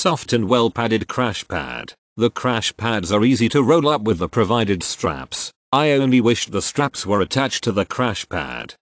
Soft and well padded crash pad. The crash pads are easy to roll up with the provided straps. I only wish the straps were attached to the crash pad.